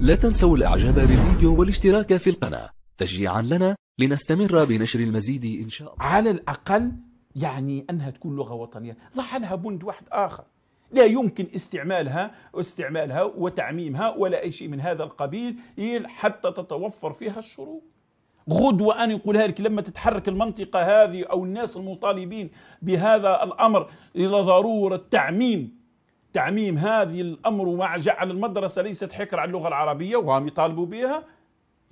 لا تنسوا الاعجاب بالفيديو والاشتراك في القناة تشجيعا لنا لنستمر بنشر المزيد إن شاء الله على الأقل يعني أنها تكون لغة وطنية ضع لها بند واحد آخر لا يمكن استعمالها واستعمالها وتعميمها ولا أي شيء من هذا القبيل حتى تتوفر فيها الشروط غدوة أن يقول لك لما تتحرك المنطقة هذه أو الناس المطالبين بهذا الأمر إلى ضرورة تعميم تعميم هذه الأمر مع جعل المدرسة ليست حكر على اللغة العربية وهم يطالبوا بها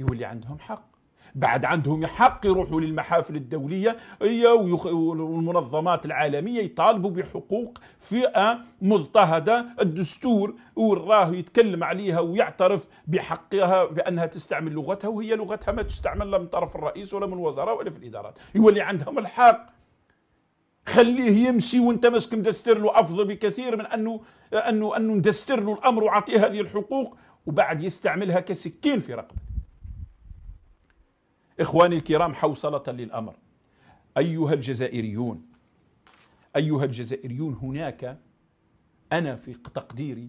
يولي عندهم حق بعد عندهم حق يروحوا للمحافل الدولية والمنظمات العالمية يطالبوا بحقوق فئة مضطهدة الدستور وراه يتكلم عليها ويعترف بحقها بأنها تستعمل لغتها وهي لغتها ما تستعمل لا من طرف الرئيس ولا من وزراء ولا في الإدارات يولي عندهم الحق خليه يمشي وانت ماسك مدستر له افضل بكثير من انه انه انه ندستر له الامر واعطيه هذه الحقوق وبعد يستعملها كسكين في رقبه. اخواني الكرام حوصله للامر. ايها الجزائريون ايها الجزائريون هناك انا في تقديري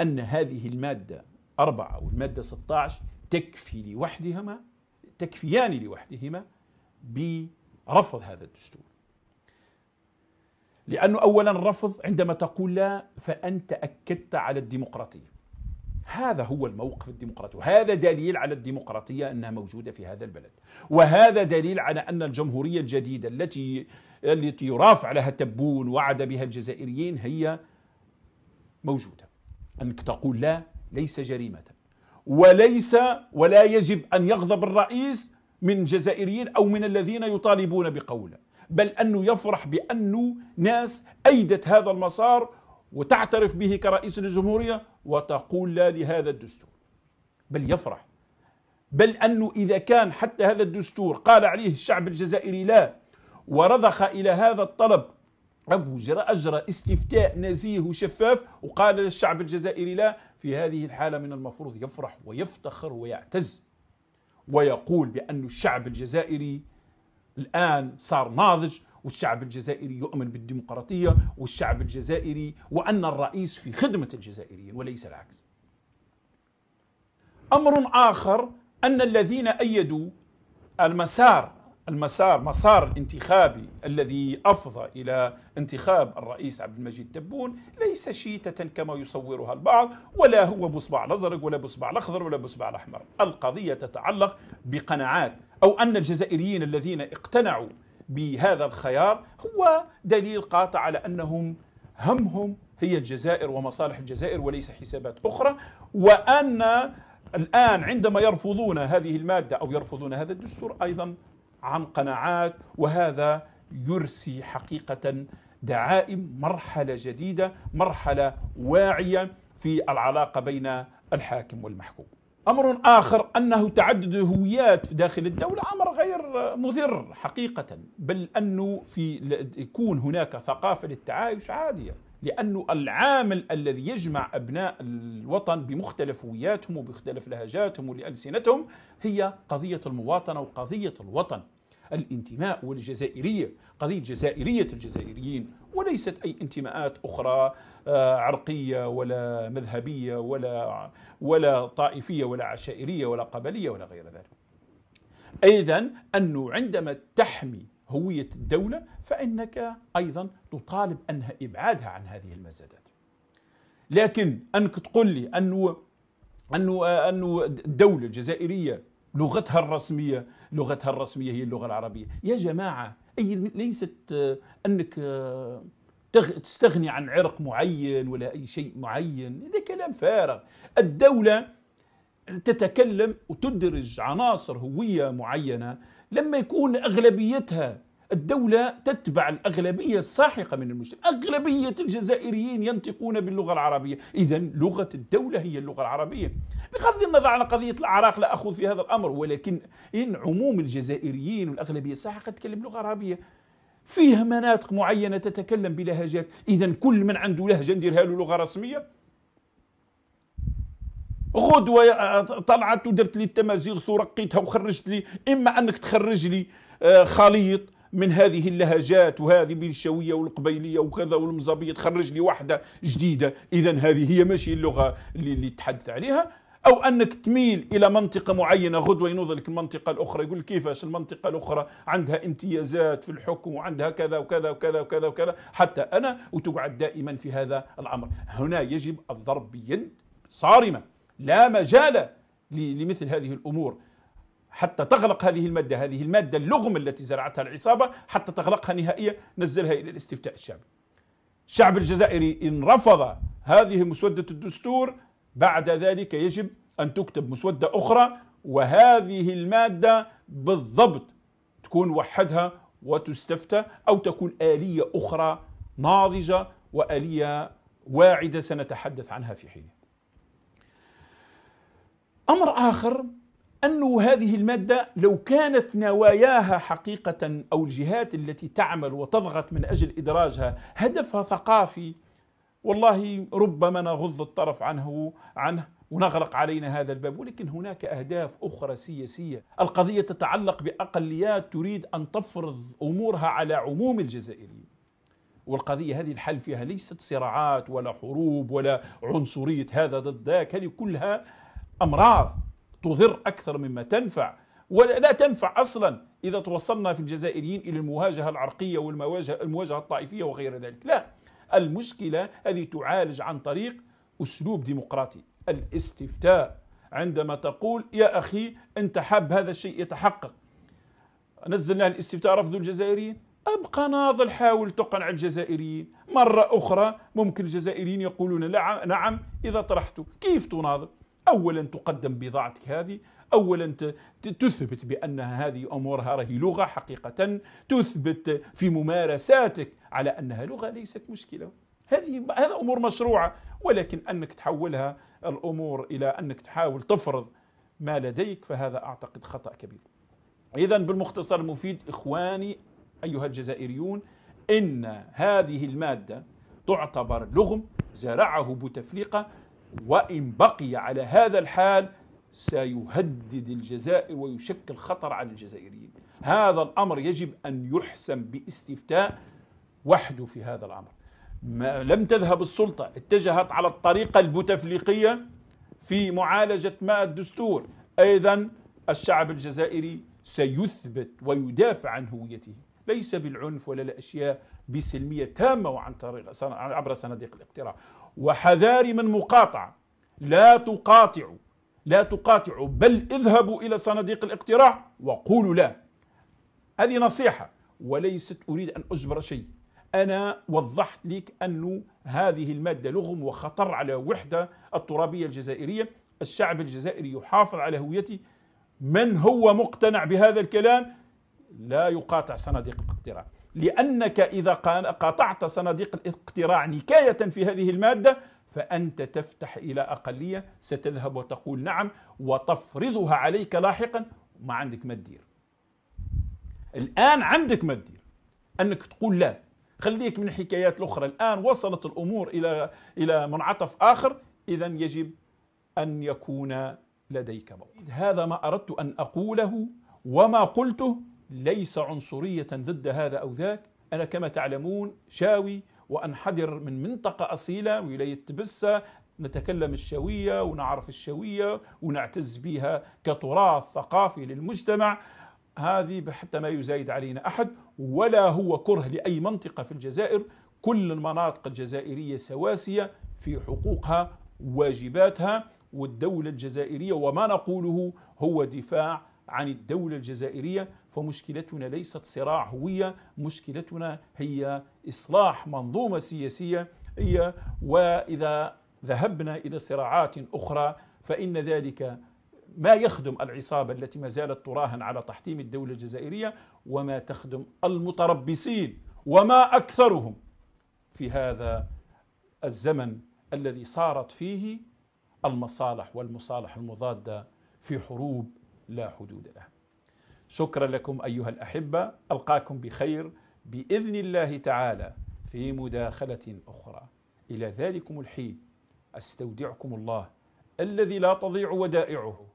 ان هذه الماده اربعه والماده 16 تكفي لوحدهما تكفيان لوحدهما برفض هذا الدستور. لأنه أولا الرفض عندما تقول لا فأنت أكدت على الديمقراطية هذا هو الموقف الديمقراطي وهذا دليل على الديمقراطية أنها موجودة في هذا البلد وهذا دليل على أن الجمهورية الجديدة التي التي يرافع لها تبون وعد بها الجزائريين هي موجودة أنك تقول لا ليس جريمة وليس ولا يجب أن يغضب الرئيس من جزائريين أو من الذين يطالبون بقوله بل أنه يفرح بأنه ناس أيدت هذا المسار وتعترف به كرئيس الجمهورية وتقول لا لهذا الدستور بل يفرح بل أنه إذا كان حتى هذا الدستور قال عليه الشعب الجزائري لا ورضخ إلى هذا الطلب أبو جرى أجرى استفتاء نزيه وشفاف وقال للشعب الجزائري لا في هذه الحالة من المفروض يفرح ويفتخر ويعتز ويقول بأن الشعب الجزائري الآن صار ناضج والشعب الجزائري يؤمن بالديمقراطية والشعب الجزائري وأن الرئيس في خدمة الجزائريين وليس العكس أمر آخر أن الذين أيدوا المسار المسار مسار الانتخابي الذي أفضى إلى انتخاب الرئيس عبد المجيد تبون ليس شيتة كما يصورها البعض ولا هو بصبع الأزرق ولا بصبع الأخضر ولا بصبع الأحمر القضية تتعلق بقناعات أو أن الجزائريين الذين اقتنعوا بهذا الخيار هو دليل قاطع على أنهم همهم هي الجزائر ومصالح الجزائر وليس حسابات أخرى وأن الآن عندما يرفضون هذه المادة أو يرفضون هذا الدستور أيضا عن قناعات وهذا يرسي حقيقة دعائم مرحلة جديدة مرحلة واعية في العلاقة بين الحاكم والمحكوم أمر آخر أنه تعدد الهويات في داخل الدولة أمر غير مضر حقيقة بل أنه في يكون هناك ثقافة للتعايش عادية لأنه العامل الذي يجمع أبناء الوطن بمختلف هوياتهم وبمختلف لهجاتهم ولألسنتهم هي قضية المواطنة وقضية الوطن الانتماء والجزائرية قضية جزائرية الجزائريين وليست أي انتماءات أخرى آه، عرقية ولا مذهبية ولا, ولا طائفية ولا عشائرية ولا قبلية ولا غير ذلك أيضا أنه عندما تحمي هوية الدولة فإنك أيضا تطالب أنها إبعادها عن هذه المزادات لكن أنك تقول لي أنه أنه أنه الدولة الجزائرية لغتها الرسمية لغتها الرسمية هي اللغة العربية يا جماعة أي ليست أنك تستغني عن عرق معين ولا أي شيء معين هذا كلام فارغ الدولة تتكلم وتدرج عناصر هوية معينة لما يكون أغلبيتها الدولة تتبع الأغلبية الساحقة من المجتمع أغلبية الجزائريين ينطقون باللغة العربية إذا لغة الدولة هي اللغة العربية بغض النظر عن قضية العراق لا أخوض في هذا الأمر ولكن إن عموم الجزائريين والأغلبية الساحقة تتكلم لغة عربية فيها مناطق معينة تتكلم بلهجات إذا كل من عنده لهجة نديرها له لغة رسمية غدوه آه، طلعت ودرت لي التمازيغ ورقيتها وخرجت لي اما انك تخرج لي آه، خليط من هذه اللهجات وهذه الشوية والقبيليه وكذا والمزابيه تخرج لي واحده جديده اذا هذه هي ماشي اللغه اللي, اللي تحدث عليها او انك تميل الى منطقه معينه غدوه ينوض لك المنطقه الاخرى يقول كيفاش المنطقه الاخرى عندها امتيازات في الحكم وعندها كذا وكذا وكذا وكذا وكذا حتى انا وتقعد دائما في هذا الامر هنا يجب الضرب بيد صارمه لا مجال لمثل هذه الأمور حتى تغلق هذه المادة هذه المادة اللغم التي زرعتها العصابة حتى تغلقها نهائيا نزلها إلى الاستفتاء الشعبي الشعب الجزائري إن رفض هذه مسودة الدستور بعد ذلك يجب أن تكتب مسودة أخرى وهذه المادة بالضبط تكون وحدها وتستفتى أو تكون آلية أخرى ناضجة وآلية واعدة سنتحدث عنها في حينها امر اخر انه هذه الماده لو كانت نواياها حقيقه او الجهات التي تعمل وتضغط من اجل ادراجها هدفها ثقافي والله ربما نغض الطرف عنه عنه ونغلق علينا هذا الباب ولكن هناك أهداف أخرى سياسية القضية تتعلق بأقليات تريد أن تفرض أمورها على عموم الجزائريين والقضية هذه الحل فيها ليست صراعات ولا حروب ولا عنصرية هذا ضد ذاك هذه كلها أمراض تضر أكثر مما تنفع ولا تنفع أصلا إذا توصلنا في الجزائريين إلى المواجهة العرقية والمواجهة المواجهة الطائفية وغير ذلك لا المشكلة هذه تعالج عن طريق أسلوب ديمقراطي الاستفتاء عندما تقول يا أخي أنت حاب هذا الشيء يتحقق نزلنا الاستفتاء رفض الجزائريين ابقى ناضل حاول تقنع الجزائريين مرة أخرى ممكن الجزائريين يقولون نعم إذا طرحته كيف تناضل اولا تقدم بضاعتك هذه اولا تثبت بانها هذه امورها راهي لغه حقيقه تثبت في ممارساتك على انها لغه ليست مشكله هذه هذا امور مشروعه ولكن انك تحولها الامور الى انك تحاول تفرض ما لديك فهذا اعتقد خطا كبير اذا بالمختصر المفيد اخواني ايها الجزائريون ان هذه الماده تعتبر لغم زرعه بوتفليقه وإن بقي على هذا الحال سيهدد الجزائر ويشكل خطر على الجزائريين هذا الأمر يجب أن يحسم باستفتاء وحده في هذا الأمر ما لم تذهب السلطة اتجهت على الطريقة البوتفليقية في معالجة ماء الدستور أيضا الشعب الجزائري سيثبت ويدافع عن هويته ليس بالعنف ولا الأشياء بسلمية تامة وعن طريق عبر صناديق الاقتراع وحذار من مقاطعة لا تقاطعوا لا تقاطعوا بل اذهبوا إلى صناديق الاقتراع وقولوا لا هذه نصيحة وليست أريد أن أجبر شيء أنا وضحت لك أن هذه المادة لغم وخطر على وحدة الترابية الجزائرية الشعب الجزائري يحافظ على هويته من هو مقتنع بهذا الكلام لا يقاطع صناديق الاقتراع لأنك إذا قطعت صناديق الاقتراع نكاية في هذه المادة فأنت تفتح إلى أقلية ستذهب وتقول نعم وتفرضها عليك لاحقا ما عندك ما تدير الآن عندك ما تدير أنك تقول لا خليك من الحكايات الأخرى الآن وصلت الأمور إلى إلى منعطف آخر إذا يجب أن يكون لديك موقف هذا ما أردت أن أقوله وما قلته ليس عنصرية ضد هذا أو ذاك أنا كما تعلمون شاوي وأنحدر من منطقة أصيلة ولاية تبسة نتكلم الشوية ونعرف الشوية ونعتز بها كتراث ثقافي للمجتمع هذه حتى ما يزايد علينا أحد ولا هو كره لأي منطقة في الجزائر كل المناطق الجزائرية سواسية في حقوقها واجباتها والدولة الجزائرية وما نقوله هو دفاع عن الدولة الجزائرية فمشكلتنا ليست صراع هوية مشكلتنا هي إصلاح منظومة سياسية هي وإذا ذهبنا إلى صراعات أخرى فإن ذلك ما يخدم العصابة التي ما زالت تراهن على تحطيم الدولة الجزائرية وما تخدم المتربصين وما أكثرهم في هذا الزمن الذي صارت فيه المصالح والمصالح المضادة في حروب لا حدود له شكرا لكم ايها الاحبه القاكم بخير باذن الله تعالى في مداخله اخرى الى ذلكم الحين استودعكم الله الذي لا تضيع ودائعه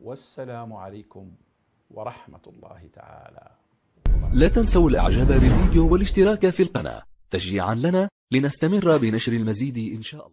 والسلام عليكم ورحمه الله تعالى لا تنسوا الاعجاب بالفيديو والاشتراك في القناه تشجيعا لنا لنستمر بنشر المزيد ان شاء الله